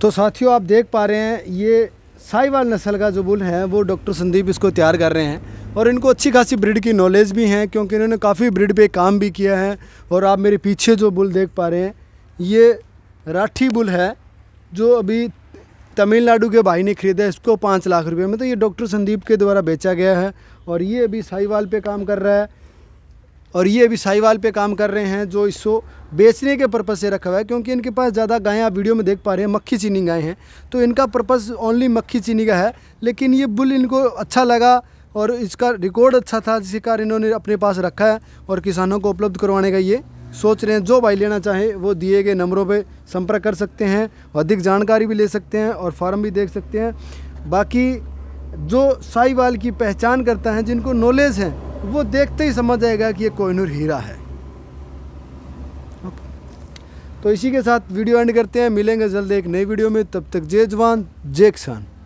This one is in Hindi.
तो साथियों आप देख पा रहे हैं ये साहिवाल नस्ल का जो बुल है वो डॉक्टर संदीप इसको तैयार कर रहे हैं और इनको अच्छी खासी ब्रिड की नॉलेज भी है क्योंकि इन्होंने काफ़ी ब्रिड पे काम भी किया है और आप मेरे पीछे जो बुल देख पा रहे हैं ये राठी बुल है जो अभी तमिलनाडु के भाई ने ख़रीदा है इसको पाँच लाख रुपये में तो ये डॉक्टर संदीप के द्वारा बेचा गया है और ये अभी साहिवाल पर काम कर रहा है और ये अभी साहिवाल पे काम कर रहे हैं जो इसको बेचने के पर्पज़ से रखा हुआ है क्योंकि इनके पास ज़्यादा गायें आप वीडियो में देख पा रहे हैं मक्खी चीनी गायें हैं तो इनका पर्पज़ ओनली मक्खी चीनी का है लेकिन ये बुल इनको अच्छा लगा और इसका रिकॉर्ड अच्छा था जिसके कारण इन्होंने अपने पास रखा है और किसानों को उपलब्ध करवाने का ये सोच रहे हैं जो भाई लेना चाहें वो दिए गए नंबरों पर संपर्क कर सकते हैं अधिक जानकारी भी ले सकते हैं और फार्म भी देख सकते हैं बाकी जो साईवाल की पहचान करता है जिनको नॉलेज है वो देखते ही समझ जाएगा कि ये कोहिनूर हीरा है तो इसी के साथ वीडियो एंड करते हैं मिलेंगे जल्द एक नई वीडियो में तब तक जय जवान जय किसान